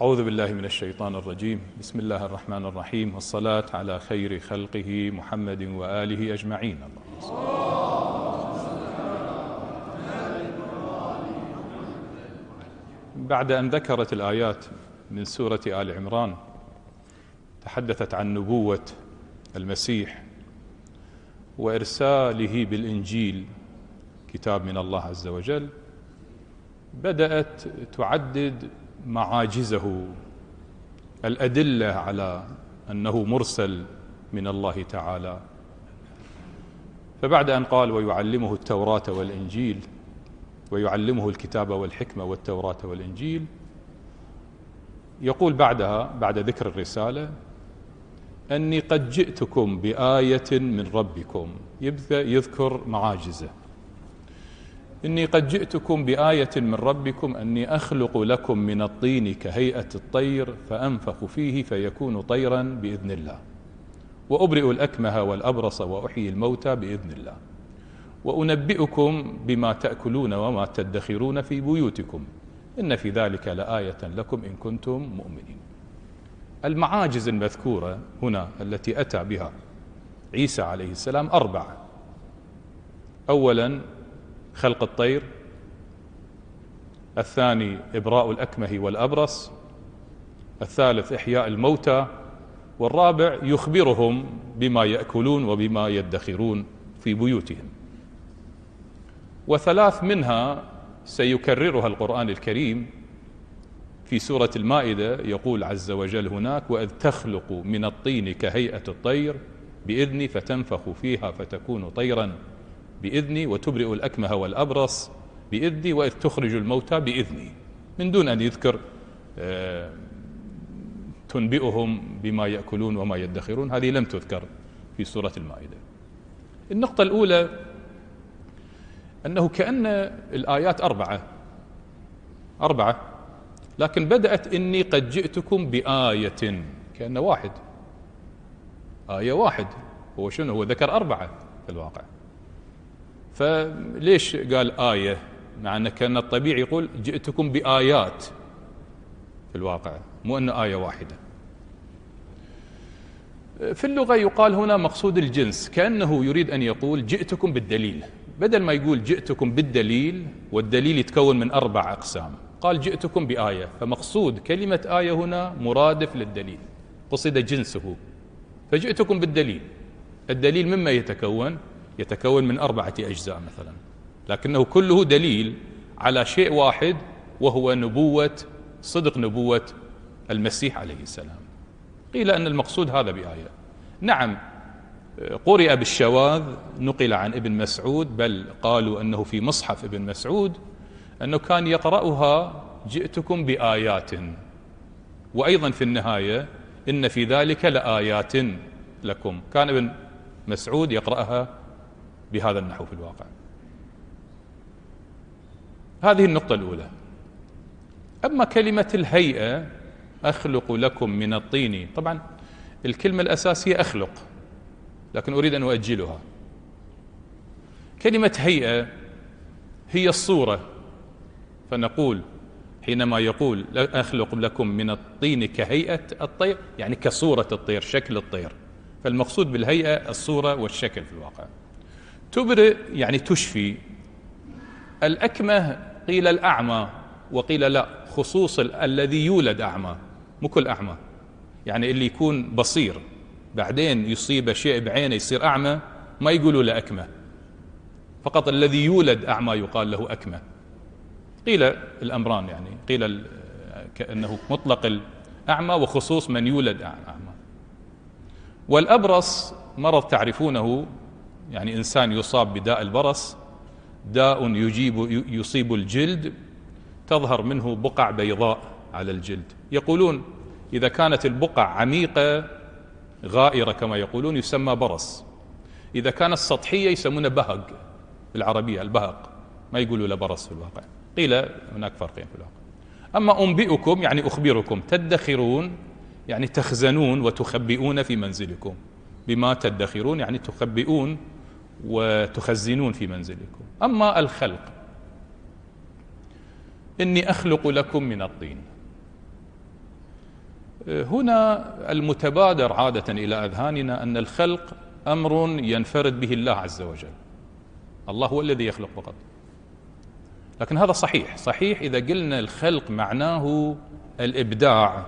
أعوذ بالله من الشيطان الرجيم بسم الله الرحمن الرحيم والصلاة على خير خلقه محمد وآله أجمعين بعد أن ذكرت الآيات من سورة آل عمران تحدثت عن نبوة المسيح وإرساله بالإنجيل كتاب من الله عز وجل بدأت تعدد معاجزه الأدلة على أنه مرسل من الله تعالى فبعد أن قال ويعلمه التوراة والإنجيل ويعلمه الكتاب والحكمة والتوراة والإنجيل يقول بعدها بعد ذكر الرسالة أني قد جئتكم بآية من ربكم يبدأ يذكر معاجزه إني قد جئتكم بآية من ربكم أني أخلق لكم من الطين كهيئة الطير فأنفخ فيه فيكون طيرا بإذن الله وأبرئ الأكمه والأبرص وأحيي الموتى بإذن الله وأنبئكم بما تأكلون وما تدخرون في بيوتكم إن في ذلك لآية لكم إن كنتم مؤمنين المعاجز المذكورة هنا التي أتى بها عيسى عليه السلام أربعة أولا خلق الطير الثاني إبراء الأكمه والأبرص الثالث إحياء الموتى والرابع يخبرهم بما يأكلون وبما يدخرون في بيوتهم وثلاث منها سيكررها القرآن الكريم في سورة المائدة يقول عز وجل هناك وإذ تخلق من الطين كهيئة الطير بإذني فتنفخ فيها فتكون طيرا بإذني وتبرئ الأكمه والأبرص بإذني وإذ تخرج الموتى بإذني من دون أن يذكر آه، تنبئهم بما يأكلون وما يدخرون هذه لم تذكر في سورة المائدة النقطة الأولى أنه كأن الآيات أربعة أربعة لكن بدأت إني قد جئتكم بآية كأن واحد آية واحد هو شنو هو ذكر أربعة في الواقع فليش قال آية مع أن كان الطبيعي يقول جئتكم بآيات في الواقع مو أن آية واحدة في اللغة يقال هنا مقصود الجنس كأنه يريد أن يقول جئتكم بالدليل بدل ما يقول جئتكم بالدليل والدليل يتكون من أربع أقسام قال جئتكم بآية فمقصود كلمة آية هنا مرادف للدليل قصد جنسه فجئتكم بالدليل الدليل مما يتكون يتكون من أربعة أجزاء مثلا لكنه كله دليل على شيء واحد وهو نبوة صدق نبوة المسيح عليه السلام قيل أن المقصود هذا بآية نعم قرئ بالشواذ نقل عن ابن مسعود بل قالوا أنه في مصحف ابن مسعود أنه كان يقرأها جئتكم بآيات وأيضا في النهاية إن في ذلك لآيات لكم كان ابن مسعود يقرأها بهذا النحو في الواقع هذه النقطة الأولى أما كلمة الهيئة أخلق لكم من الطين طبعا الكلمة الأساسية أخلق لكن أريد أن أؤجلها كلمة هيئة هي الصورة فنقول حينما يقول أخلق لكم من الطين كهيئة الطير يعني كصورة الطير شكل الطير فالمقصود بالهيئة الصورة والشكل في الواقع تبرئ يعني تشفي الأكمه قيل الأعمى وقيل لا خصوص الذي يولد أعمى مو كل أعمى يعني اللي يكون بصير بعدين يصيب شيء بعينه يصير أعمى ما يقولوا له أكمه فقط الذي يولد أعمى يقال له أكمه قيل الأمران يعني قيل كأنه مطلق الأعمى وخصوص من يولد أعمى والأبرص مرض تعرفونه يعني إنسان يصاب بداء البرص داء يجيب يصيب الجلد تظهر منه بقع بيضاء على الجلد يقولون إذا كانت البقع عميقة غائرة كما يقولون يسمى برص إذا كانت سطحية يسمونه بهق بالعربية البهق ما يقولوا له برص في الواقع قيل هناك فرقين في الواقع أما أنبئكم يعني أخبركم تدخرون يعني تخزنون وتخبئون في منزلكم بما تدخرون يعني تخبئون وتخزنون في منزلكم أما الخلق إني أخلق لكم من الطين هنا المتبادر عادة إلى أذهاننا أن الخلق أمر ينفرد به الله عز وجل الله هو الذي يخلق فقط لكن هذا صحيح صحيح إذا قلنا الخلق معناه الإبداع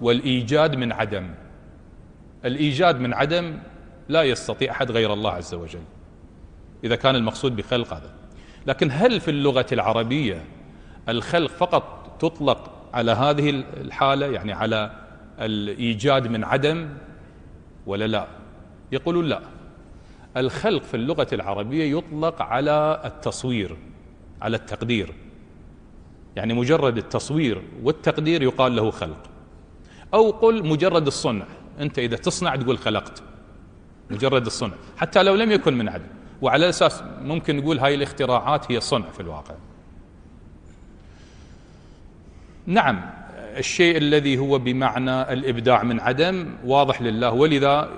والإيجاد من عدم الإيجاد من عدم لا يستطيع أحد غير الله عز وجل إذا كان المقصود بخلق هذا لكن هل في اللغة العربية الخلق فقط تطلق على هذه الحالة يعني على الإيجاد من عدم ولا لا يقولون لا الخلق في اللغة العربية يطلق على التصوير على التقدير يعني مجرد التصوير والتقدير يقال له خلق أو قل مجرد الصنع أنت إذا تصنع تقول خلقت مجرد الصنع حتى لو لم يكن من عدم وعلى اساس ممكن نقول هاي الاختراعات هي صنع في الواقع نعم الشيء الذي هو بمعنى الابداع من عدم واضح لله ولذا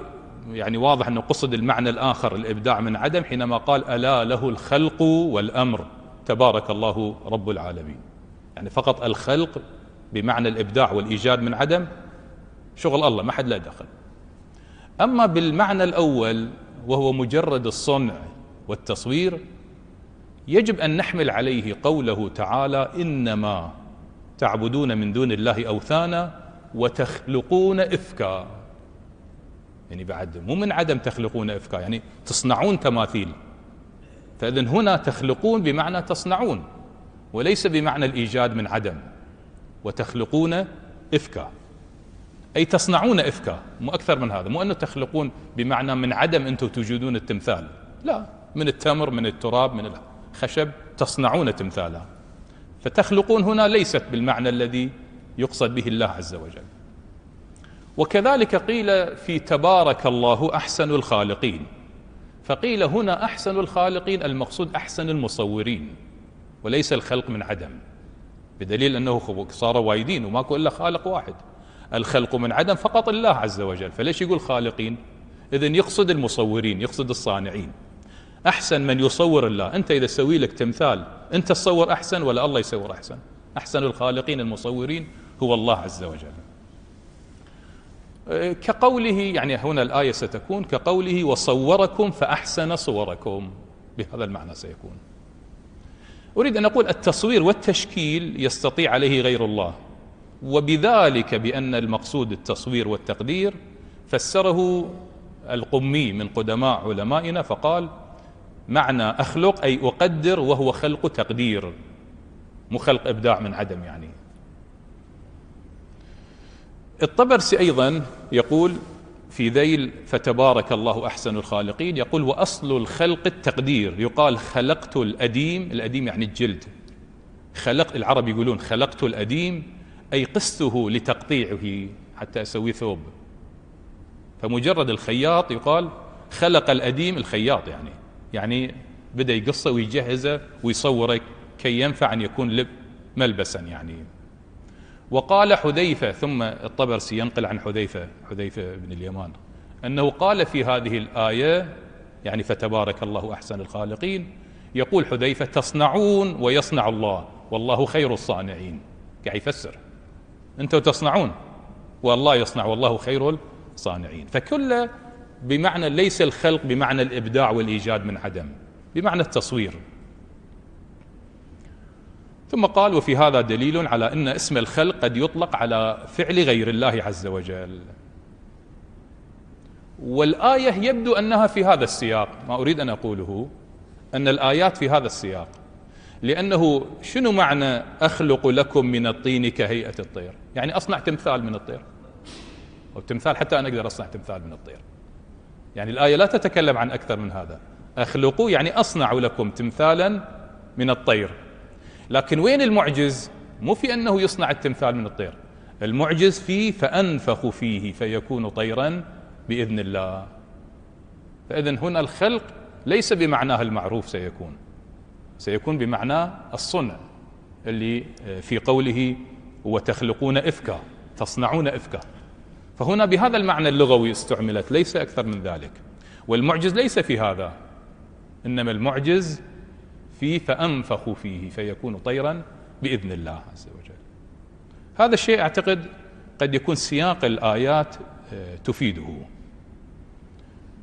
يعني واضح انه قصد المعنى الاخر الابداع من عدم حينما قال الا له الخلق والامر تبارك الله رب العالمين يعني فقط الخلق بمعنى الابداع والايجاد من عدم شغل الله ما حد لا دخل اما بالمعنى الاول وهو مجرد الصنع والتصوير يجب أن نحمل عليه قوله تعالى إنما تعبدون من دون الله أوثانا وتخلقون إفكا يعني بعد مو من عدم تخلقون إفكا يعني تصنعون تماثيل فاذا هنا تخلقون بمعنى تصنعون وليس بمعنى الإيجاد من عدم وتخلقون إفكا أي تصنعون إفكا مو أكثر من هذا مو أنه تخلقون بمعنى من عدم أنتم توجدون التمثال لا من التمر من التراب من الخشب تصنعون تمثالا فتخلقون هنا ليست بالمعنى الذي يقصد به الله عز وجل وكذلك قيل في تبارك الله أحسن الخالقين فقيل هنا أحسن الخالقين المقصود أحسن المصورين وليس الخلق من عدم بدليل أنه صار وايدين وماكو إلا خالق واحد الخلق من عدم فقط الله عز وجل فليش يقول خالقين إذن يقصد المصورين يقصد الصانعين أحسن من يصور الله أنت إذا سوي لك تمثال أنت تصور أحسن ولا الله يصور أحسن أحسن الخالقين المصورين هو الله عز وجل أه، كقوله يعني هنا الآية ستكون كقوله وصوركم فأحسن صوركم بهذا المعنى سيكون أريد أن أقول التصوير والتشكيل يستطيع عليه غير الله وبذلك بأن المقصود التصوير والتقدير فسره القمي من قدماء علمائنا فقال معنى أخلق أي أقدر وهو خلق تقدير مو خلق إبداع من عدم يعني الطبرسي أيضا يقول في ذيل فتبارك الله أحسن الخالقين يقول وأصل الخلق التقدير يقال خلقت الأديم الأديم يعني الجلد خلق العرب يقولون خلقت الأديم أي قسته لتقطيعه حتى أسوي ثوب فمجرد الخياط يقال خلق الأديم الخياط يعني يعني بدأ يقصه ويجهزه ويصوره كي ينفع أن يكون لب ملبسا يعني وقال حذيفة ثم الطبرسي ينقل عن حذيفة حذيفة بن اليمان أنه قال في هذه الآية يعني فتبارك الله أحسن الخالقين يقول حذيفة تصنعون ويصنع الله والله خير الصانعين قاعد يفسر أنتم تصنعون والله يصنع والله خير الصانعين فكل بمعنى ليس الخلق بمعنى الإبداع والإيجاد من عدم بمعنى التصوير ثم قال وفي هذا دليل على أن اسم الخلق قد يطلق على فعل غير الله عز وجل والآية يبدو أنها في هذا السياق ما أريد أن أقوله أن الآيات في هذا السياق لأنه شنو معنى أخلق لكم من الطين كهيئة الطير يعني أصنع تمثال من الطير أو تمثال حتى أنا أقدر أصنع تمثال من الطير يعني الآية لا تتكلم عن أكثر من هذا أخلقوا يعني أصنع لكم تمثالا من الطير لكن وين المعجز مو في أنه يصنع التمثال من الطير المعجز فيه فأنفخ فيه فيكون طيرا بإذن الله فإذا هنا الخلق ليس بمعناه المعروف سيكون سيكون بمعنى الصنع اللي في قوله وتخلقون إفكا تصنعون إفكا فهنا بهذا المعنى اللغوي استعملت ليس أكثر من ذلك والمعجز ليس في هذا إنما المعجز في فأنفخ فيه فيكون طيرا بإذن الله عز وجل هذا الشيء أعتقد قد يكون سياق الآيات آه، تفيده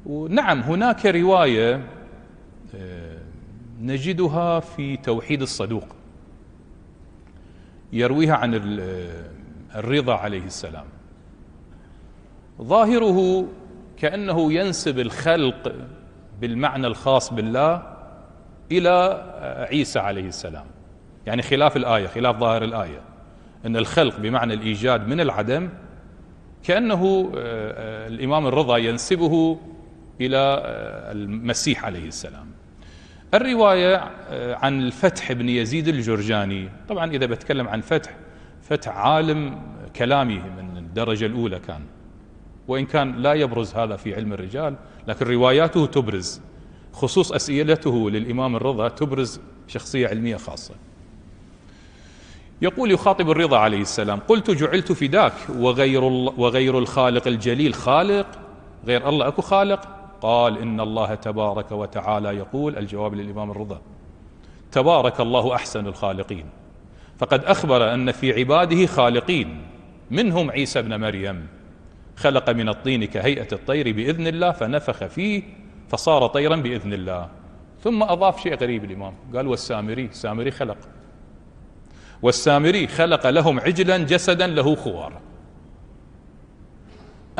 ونعم هناك رواية آه، نجدها في توحيد الصدوق يرويها عن آه، الرضا عليه السلام ظاهره كأنه ينسب الخلق بالمعنى الخاص بالله إلى عيسى عليه السلام يعني خلاف الآية خلاف ظاهر الآية أن الخلق بمعنى الإيجاد من العدم كأنه آه، آه، الإمام الرضا ينسبه إلى آه، المسيح عليه السلام الرواية عن الفتح بن يزيد الجرجاني طبعا إذا بتكلم عن فتح فتح عالم كلامي من الدرجة الأولى كان وإن كان لا يبرز هذا في علم الرجال لكن رواياته تبرز خصوص أسئلته للإمام الرضا تبرز شخصية علمية خاصة يقول يخاطب الرضا عليه السلام قلت جعلت فداك وغير, وغير الخالق الجليل خالق غير الله أكو خالق قال إن الله تبارك وتعالى يقول الجواب للإمام الرضا تبارك الله أحسن الخالقين فقد أخبر أن في عباده خالقين منهم عيسى بن مريم خلق من الطين كهيئة الطير بإذن الله فنفخ فيه فصار طيرا بإذن الله ثم أضاف شيء غريب الإمام قال والسامري السامري خلق والسامري خلق لهم عجلا جسدا له خوار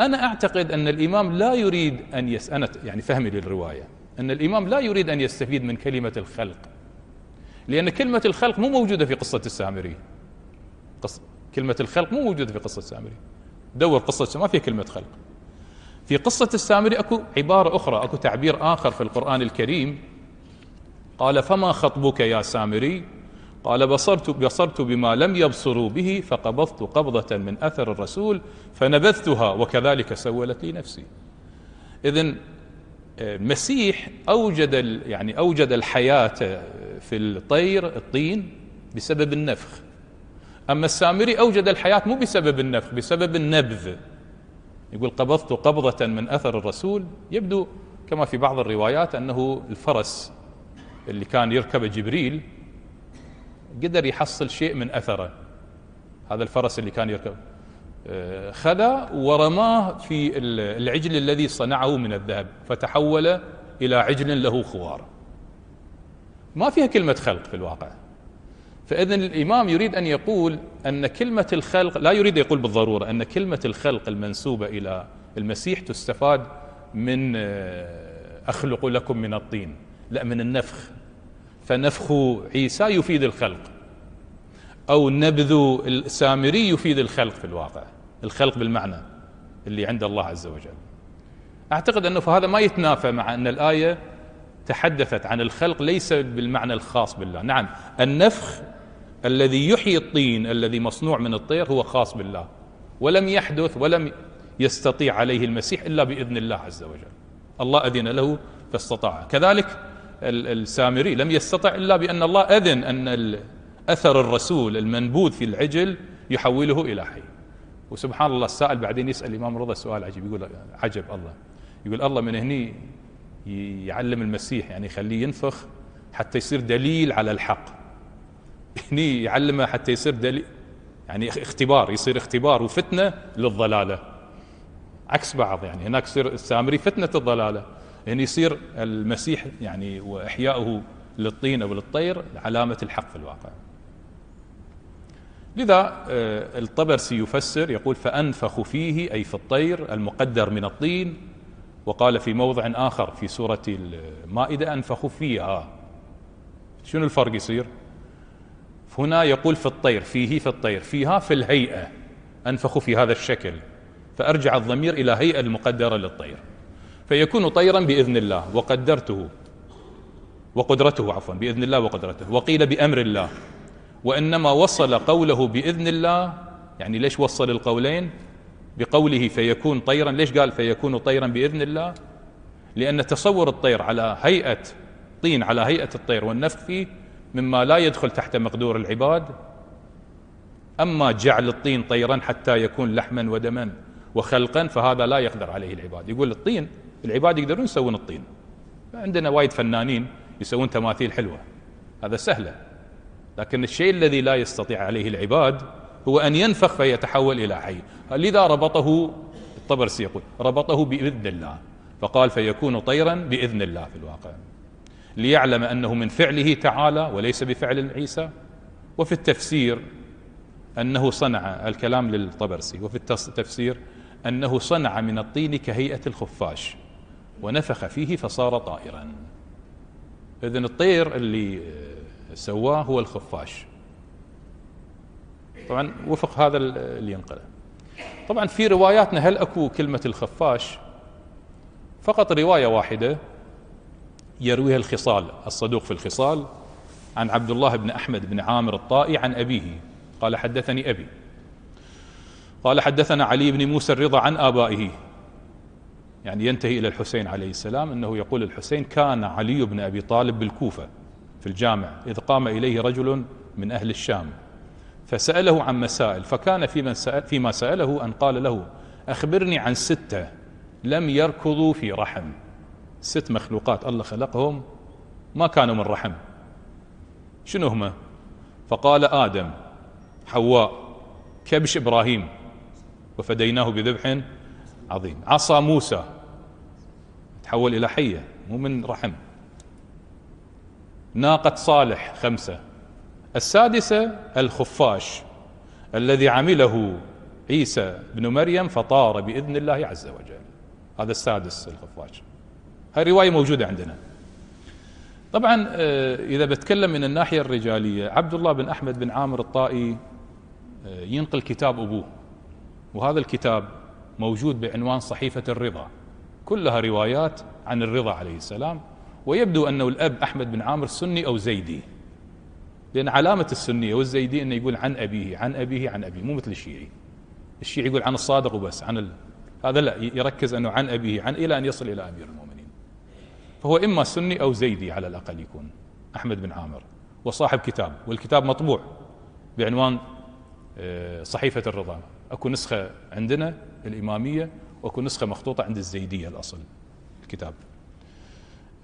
أنا أعتقد أن الإمام لا يريد أن يس... أنا يعني فهمي للرواية أن الإمام لا يريد أن يستفيد من كلمة الخلق لأن كلمة الخلق مو موجودة في قصة السامري قص... كلمة الخلق مو موجودة في قصة السامري دور قصة ما في كلمة خلق في قصة السامري أكو عبارة أخرى أكو تعبير آخر في القرآن الكريم قال فما خطبك يا سامري قال بصرت, بصرت بما لم يبصروا به فقبضت قبضة من أثر الرسول فنبذتها وكذلك سولت لي نفسي إذن المسيح أوجد, يعني أوجد الحياة في الطير الطين بسبب النفخ أما السامري أوجد الحياة مو بسبب النفخ بسبب النبذ يقول قبضت قبضة من أثر الرسول يبدو كما في بعض الروايات أنه الفرس اللي كان يركبه جبريل قدر يحصل شيء من أثره هذا الفرس اللي كان يركب آه، خذا ورماه في العجل الذي صنعه من الذهب فتحول إلى عجل له خوار ما فيها كلمة خلق في الواقع فإذا الإمام يريد أن يقول أن كلمة الخلق لا يريد يقول بالضرورة أن كلمة الخلق المنسوبة إلى المسيح تستفاد من آه، أخلق لكم من الطين لا من النفخ فنفخ عيسى يفيد الخلق أو نبذ السامري يفيد الخلق في الواقع الخلق بالمعنى اللي عند الله عز وجل أعتقد أنه فهذا ما يتنافى مع أن الآية تحدثت عن الخلق ليس بالمعنى الخاص بالله نعم النفخ الذي يحيي الطين الذي مصنوع من الطير هو خاص بالله ولم يحدث ولم يستطيع عليه المسيح إلا بإذن الله عز وجل الله أذن له فاستطاع كذلك السامري لم يستطع إلا بأن الله أذن أن أثر الرسول المنبوذ في العجل يحوله إلى حي وسبحان الله السائل بعدين يسأل الإمام رضا سؤال عجيب يقول عجب الله يقول الله من هني يعلم المسيح يعني يخليه ينفخ حتى يصير دليل على الحق هني يعلمه حتى يصير دليل يعني اختبار يصير اختبار وفتنه للضلاله عكس بعض يعني هناك يصير السامري فتنه الضلاله يعني يصير المسيح يعني واحيائه للطين او للطير علامه الحق في الواقع لذا آه، الطبرسي يفسر يقول فأنفخ فيه أي في الطير المقدر من الطين وقال في موضع آخر في سورة المائدة أنفخ فيها شنو الفرق يصير هنا يقول في الطير فيه في الطير فيها في الهيئة أنفخ في هذا الشكل فأرجع الضمير إلى هيئة المقدرة للطير فيكون طيرا بإذن الله وقدرته وقدرته عفوا بإذن الله وقدرته وقيل بأمر الله وإنما وصل قوله بإذن الله يعني ليش وصل القولين بقوله فيكون طيرا ليش قال فيكون طيرا بإذن الله لأن تصور الطير على هيئة طين على هيئة الطير والنفخ فيه مما لا يدخل تحت مقدور العباد أما جعل الطين طيرا حتى يكون لحما ودما وخلقا فهذا لا يقدر عليه العباد يقول الطين العباد يقدرون يسوون الطين عندنا وايد فنانين يسوون تماثيل حلوة هذا سهلة لكن الشيء الذي لا يستطيع عليه العباد هو أن ينفخ فيتحول إلى حي لذا ربطه الطبرسي يقول ربطه بإذن الله فقال فيكون طيرا بإذن الله في الواقع ليعلم أنه من فعله تعالى وليس بفعل عيسى وفي التفسير أنه صنع الكلام للطبرسي وفي التفسير أنه صنع من الطين كهيئة الخفاش ونفخ فيه فصار طائرا إذن الطير اللي آه، سواه هو الخفاش طبعا وفق هذا اللي ينقله طبعا في رواياتنا هل أكو كلمة الخفاش فقط رواية واحدة يرويها الخصال الصدوق في الخصال عن عبد الله بن أحمد بن عامر الطائي عن أبيه قال حدثني أبي قال حدثنا علي بن موسى الرضا عن آبائه يعني ينتهي إلى الحسين عليه السلام أنه يقول الحسين كان علي بن أبي طالب بالكوفة في الجامع إذ قام إليه رجل من أهل الشام فسأله عن مسائل فكان في من سأل فيما سأله أن قال له أخبرني عن ستة لم يركضوا في رحم ست مخلوقات الله خلقهم ما كانوا من رحم شنو هما فقال آدم حواء كبش إبراهيم وفديناه بذبح عظيم عصا موسى تحول إلى حية مو من رحم ناقة صالح خمسة السادسة الخفاش الذي عمله عيسى بن مريم فطار بإذن الله عز وجل هذا السادس الخفاش هاي الرواية موجودة عندنا طبعا آه، إذا بتكلم من الناحية الرجالية عبد الله بن أحمد بن عامر الطائي آه، ينقل كتاب أبوه وهذا الكتاب موجود بعنوان صحيفة الرضا كلها روايات عن الرضا عليه السلام ويبدو أنه الأب أحمد بن عامر سني أو زيدي لأن علامة السنية والزيدي أنه يقول عن أبيه عن أبيه عن أبيه مو مثل الشيعي الشيعي يقول عن الصادق وبس عن ال... هذا لا يركز أنه عن أبيه عن إلى أن يصل إلى أمير المؤمنين فهو إما سني أو زيدي على الأقل يكون أحمد بن عامر وصاحب كتاب والكتاب مطبوع بعنوان آه، صحيفة الرضا أكو نسخة عندنا الإمامية وأكو نسخة مخطوطة عند الزيدية الأصل الكتاب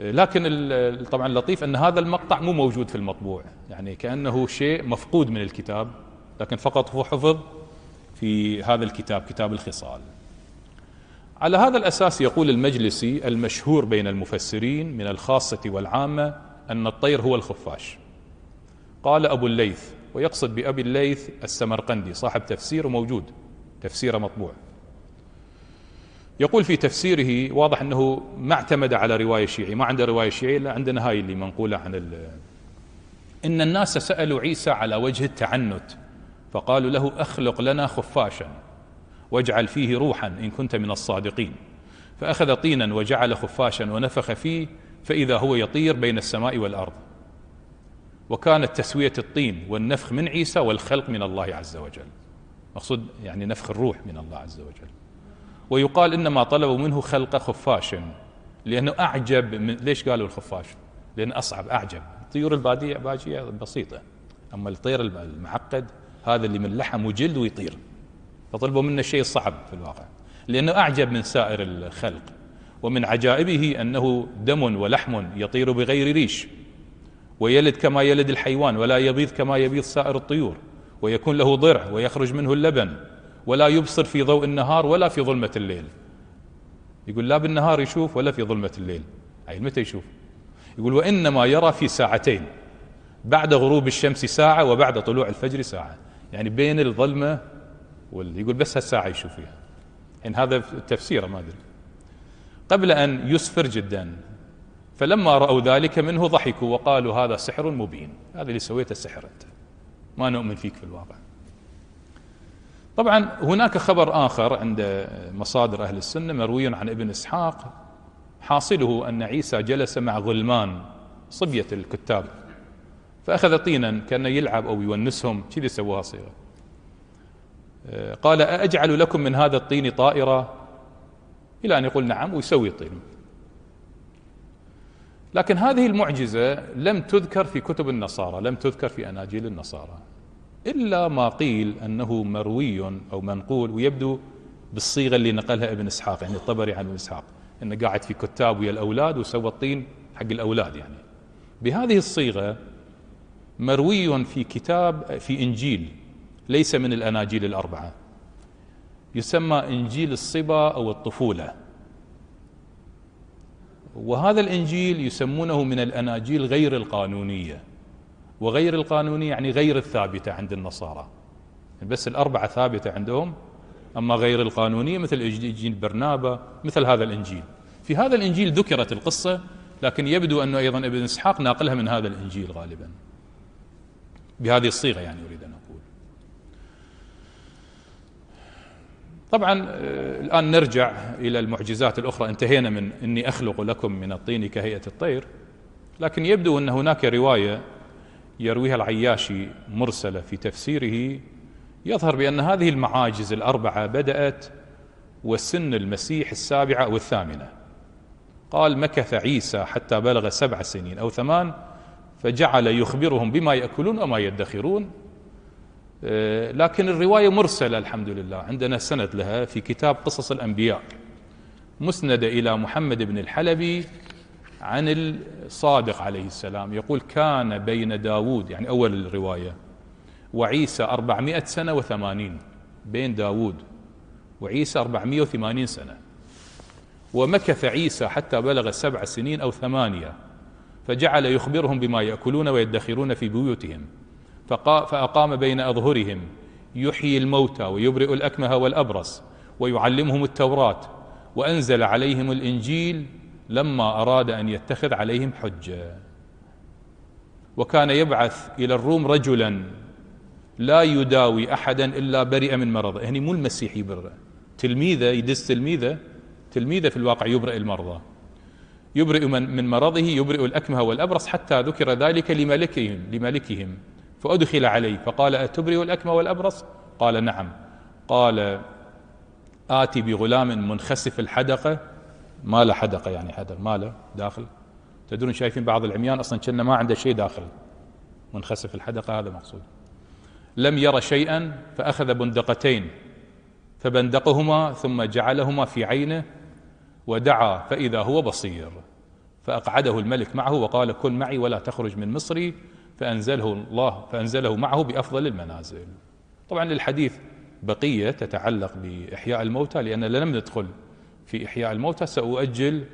آه، لكن طبعا اللطيف أن هذا المقطع مو موجود في المطبوع يعني كأنه شيء مفقود من الكتاب لكن فقط هو حفظ في هذا الكتاب كتاب الخصال على هذا الأساس يقول المجلسي المشهور بين المفسرين من الخاصة والعامة أن الطير هو الخفاش قال أبو الليث ويقصد بأبي الليث السمرقندي صاحب تفسير موجود تفسير مطبوع يقول في تفسيره واضح أنه ما اعتمد على رواية شيعي ما عنده رواية شيعيه الا عندنا هاي اللي منقولة عن ال... إن الناس سألوا عيسى على وجه التعنت فقالوا له أخلق لنا خفاشا واجعل فيه روحا إن كنت من الصادقين فأخذ طينا وجعل خفاشا ونفخ فيه فإذا هو يطير بين السماء والأرض وكانت تسوية الطين والنفخ من عيسى والخلق من الله عز وجل مقصود يعني نفخ الروح من الله عز وجل ويقال إنما طلبوا منه خلق خفاش لأنه أعجب من ليش قالوا الخفاش لأن أصعب أعجب طيور البادية باجية بسيطة أما الطير المعقد هذا اللي من لحم وجلد ويطير فطلبوا منا الشيء الصعب في الواقع لأنه أعجب من سائر الخلق ومن عجائبه أنه دم ولحم يطير بغير ريش ويلد كما يلد الحيوان ولا يبيض كما يبيض سائر الطيور ويكون له ضرع ويخرج منه اللبن ولا يبصر في ضوء النهار ولا في ظلمة الليل يقول لا بالنهار يشوف ولا في ظلمة الليل أي متى يشوف يقول وإنما يرى في ساعتين بعد غروب الشمس ساعة وبعد طلوع الفجر ساعة يعني بين الظلمة واللي يقول بس هالساعة يشوف فيها إن هذا تفسيره ما أدري قبل أن يسفر جدا فلما رأوا ذلك منه ضحكوا وقالوا هذا سحر مبين هذا اللي سويته سحر أنت ما نؤمن فيك في الواقع طبعا هناك خبر آخر عند مصادر أهل السنة مروي عن ابن إسحاق حاصله أن عيسى جلس مع غلمان صبية الكتاب فأخذ طينا كأنه يلعب أو يونسهم كذي سووها صيغة قال أجعل لكم من هذا الطين طائرة إلى أن يقول نعم ويسوي الطين لكن هذه المعجزة لم تذكر في كتب النصارى لم تذكر في أناجيل النصارى إلا ما قيل أنه مروي أو منقول ويبدو بالصيغة اللي نقلها ابن إسحاق يعني الطبري عن ابن إسحاق أنه قاعد في كتاب ويا الأولاد وسوى الطين حق الأولاد يعني بهذه الصيغة مروي في كتاب في إنجيل ليس من الأناجيل الأربعة يسمى إنجيل الصبا أو الطفولة وهذا الإنجيل يسمونه من الأناجيل غير القانونية وغير القانونية يعني غير الثابتة عند النصارى بس الأربعة ثابتة عندهم أما غير القانونية مثل إنجيل برنابا مثل هذا الإنجيل في هذا الإنجيل ذكرت القصة لكن يبدو أنه أيضا ابن إسحاق ناقلها من هذا الإنجيل غالبا بهذه الصيغة يعني أريد أن أقول طبعا آه، الآن نرجع إلى المعجزات الأخرى انتهينا من إني أخلق لكم من الطين كهيئة الطير لكن يبدو أن هناك رواية يرويها العياشي مرسلة في تفسيره يظهر بأن هذه المعاجز الأربعة بدأت وسن المسيح السابعة أو الثامنة قال مكث عيسى حتى بلغ سبع سنين أو ثمان فجعل يخبرهم بما يأكلون وما يدخرون آه، لكن الرواية مرسلة الحمد لله عندنا سند لها في كتاب قصص الأنبياء مسندة إلى محمد بن الحلبي عن الصادق عليه السلام يقول كان بين داود يعني أول الرواية وعيسى أربعمائة سنة وثمانين بين داود وعيسى أربعمائة وثمانين سنة ومكث عيسى حتى بلغ سبع سنين أو ثمانية فجعل يخبرهم بما يأكلون ويدخرون في بيوتهم فأقام بين أظهرهم يحيي الموتى ويبرئ الأكمه والأبرص ويعلمهم التوراة وأنزل عليهم الإنجيل لما أراد أن يتخذ عليهم حجة وكان يبعث إلى الروم رجلا لا يداوي أحدا إلا برئ من مرضه هني يعني مو المسيح يبرئ تلميذه يدس تلميذه تلميذه في الواقع يبرئ المرضى يبرئ من, من مرضه يبرئ الأكمه والأبرص حتى ذكر ذلك لملكهم لملكهم فأدخل عليه فقال أتبرئ الأكمى والأبرص قال نعم قال آتي بغلام منخسف الحدقة ما له حدقة يعني حدقة ما له داخل تدرون شايفين بعض العميان أصلا كنا ما عنده شيء داخل منخسف الحدقة هذا مقصود لم ير شيئا فأخذ بندقتين فبندقهما ثم جعلهما في عينه ودعا فإذا هو بصير فأقعده الملك معه وقال كن معي ولا تخرج من مصري فأنزله الله فأنزله معه بأفضل المنازل طبعا للحديث بقية تتعلق بإحياء الموتى لأن لم ندخل في إحياء الموتى سأؤجل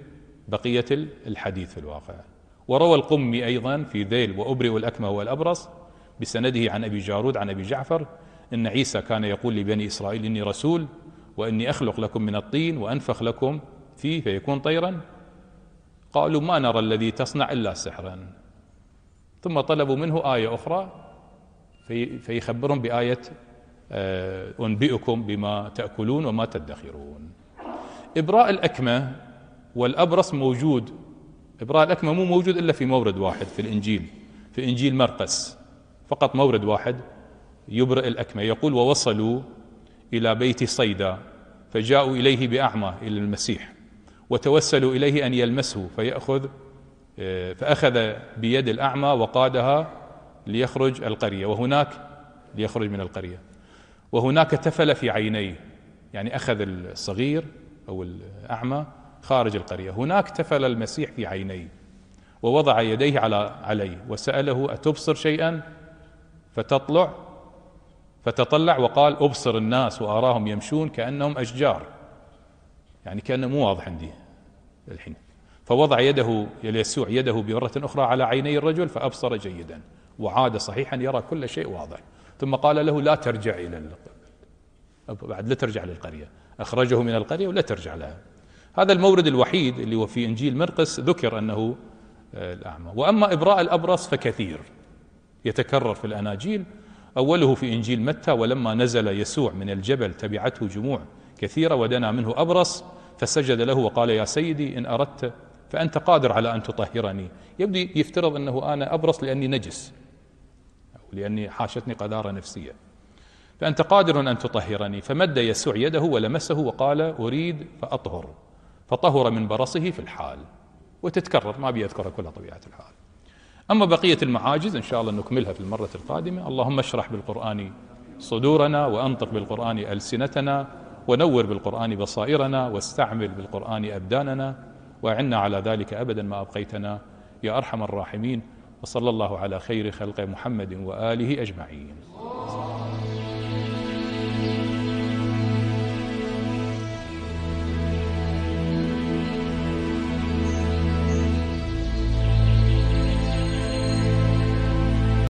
بقية الحديث في الواقع وروى القمي أيضا في ذيل وأبرئ الأكمه والأبرص بسنده عن أبي جارود عن أبي جعفر إن عيسى كان يقول لبني إسرائيل إني رسول وإني أخلق لكم من الطين وأنفخ لكم فيه فيكون طيرا قالوا ما نرى الذي تصنع إلا سحرا ثم طلبوا منه آية أخرى في فيخبرهم بآية آه، أنبئكم بما تأكلون وما تدخرون إبراء الأكمة والأبرص موجود إبراء الأكمة مو موجود إلا في مورد واحد في الإنجيل في إنجيل مرقس فقط مورد واحد يبرئ الأكمة يقول ووصلوا إلى بيت صيدا فجاءوا إليه بأعمى إلى المسيح وتوسلوا إليه أن يلمسه فيأخذ فأخذ بيد الأعمى وقادها ليخرج القرية وهناك ليخرج من القرية وهناك تفل في عينيه يعني أخذ الصغير أو الأعمى خارج القرية هناك تفل المسيح في عينيه ووضع يديه على عليه وسأله أتبصر شيئا فتطلع فتطلع وقال أبصر الناس وأراهم يمشون كأنهم أشجار يعني كأنه مو واضح عندي الحين فوضع يده يسوع يده بمرة أخرى على عيني الرجل فأبصر جيدا وعاد صحيحا يرى كل شيء واضح ثم قال له لا ترجع إلى بعد لا ترجع للقرية أخرجه من القرية ولا ترجع لها هذا المورد الوحيد اللي هو في إنجيل مرقس ذكر أنه آه، الأعمى وأما إبراء الأبرص فكثير يتكرر في الأناجيل أوله في إنجيل متى ولما نزل يسوع من الجبل تبعته جموع كثيرة ودنا منه أبرص فسجد له وقال يا سيدي إن أردت فأنت قادر على أن تطهرني يبدو يفترض أنه أنا أبرص لأني نجس أو لأني حاشتني قذارة نفسية فأنت قادر أن تطهرني فمد يسوع يده ولمسه وقال أريد فأطهر فطهر من برصه في الحال وتتكرر ما بيذكر كلها طبيعة الحال أما بقية المعاجز إن شاء الله نكملها في المرة القادمة اللهم اشرح بالقرآن صدورنا وأنطق بالقرآن ألسنتنا ونور بالقرآن بصائرنا واستعمل بالقرآن أبداننا وأعنا على ذلك أبدا ما أبقيتنا يا أرحم الراحمين وصلى الله على خير خلق محمد وآله أجمعين